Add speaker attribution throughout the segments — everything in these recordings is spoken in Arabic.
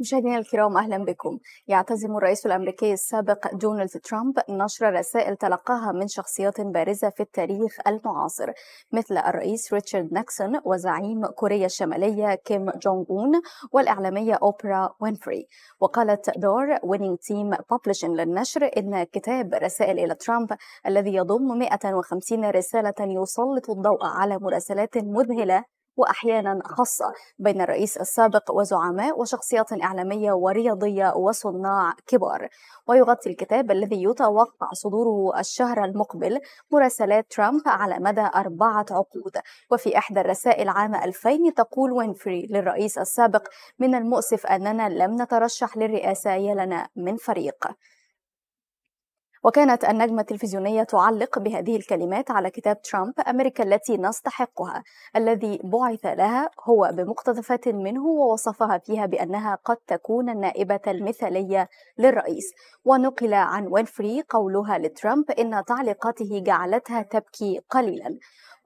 Speaker 1: مشاهدينا الكرام اهلا بكم يعتزم الرئيس الامريكي السابق دونالد ترامب نشر رسائل تلقاها من شخصيات بارزه في التاريخ المعاصر مثل الرئيس ريتشارد نيكسون وزعيم كوريا الشماليه كيم جونغ اون والاعلاميه اوبرا وينفري وقالت دار وينينج تيم بابليشن للنشر ان كتاب رسائل الى ترامب الذي يضم 150 رساله يسلط الضوء على مراسلات مذهله وأحيانا خاصة بين الرئيس السابق وزعماء وشخصيات إعلامية ورياضية وصناع كبار ويغطي الكتاب الذي يتوقع صدوره الشهر المقبل مراسلات ترامب على مدى أربعة عقود وفي إحدى الرسائل عام 2000 تقول وينفري للرئيس السابق من المؤسف أننا لم نترشح للرئاسة لنا من فريق وكانت النجمة التلفزيونية تعلق بهذه الكلمات على كتاب ترامب أمريكا التي نستحقها الذي بعث لها هو بمقتطفات منه ووصفها فيها بأنها قد تكون النائبة المثالية للرئيس ونقل عن وينفري قولها لترامب إن تعليقاته جعلتها تبكي قليلا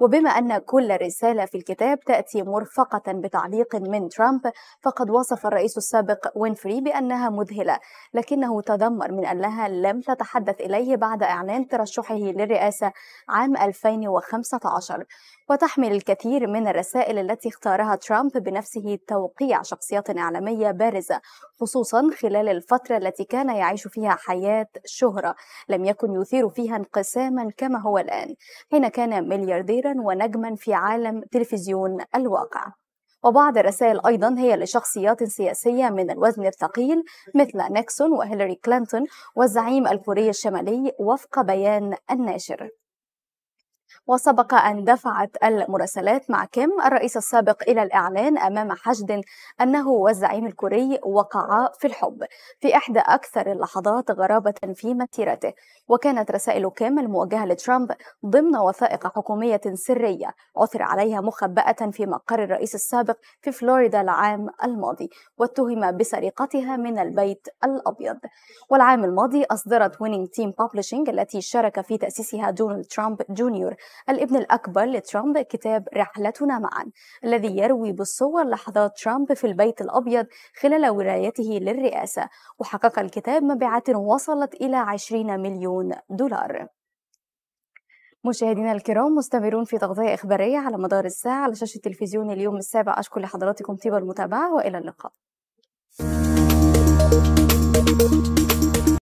Speaker 1: وبما أن كل رسالة في الكتاب تأتي مرفقة بتعليق من ترامب فقد وصف الرئيس السابق وينفري بأنها مذهلة لكنه تذمر من أنها لم تتحدث إليه بعد إعلان ترشحه للرئاسة عام 2015 وتحمل الكثير من الرسائل التي اختارها ترامب بنفسه توقيع شخصيات إعلامية بارزة خصوصا خلال الفترة التي كان يعيش فيها حياة شهرة لم يكن يثير فيها انقساما كما هو الآن حين كان مليارديرا ونجما في عالم تلفزيون الواقع وبعض الرسائل أيضا هي لشخصيات سياسية من الوزن الثقيل مثل نيكسون وهيلاري كلينتون والزعيم الكوري الشمالي وفق بيان الناشر وسبق أن دفعت المراسلات مع كيم الرئيس السابق إلى الإعلان أمام حشد أنه والزعيم الكوري وقعا في الحب في إحدى أكثر اللحظات غرابة في مسيرته وكانت رسائل كيم الموجهة لترامب ضمن وثائق حكومية سرية عثر عليها مخبأة في مقر الرئيس السابق في فلوريدا العام الماضي واتهم بسرقتها من البيت الأبيض والعام الماضي أصدرت وينينج تيم بابلشينج التي شارك في تأسيسها دونالد ترامب جونيور الابن الأكبر لترامب كتاب رحلتنا معا الذي يروي بالصور لحظات ترامب في البيت الأبيض خلال ولايته للرئاسة وحقق الكتاب مبيعات وصلت إلى 20 مليون دولار مشاهدينا الكرام مستمرون في تغطية إخبارية على مدار الساعة على شاشة تلفزيون اليوم السابع أشكر لحضراتكم طيب المتابعة وإلى اللقاء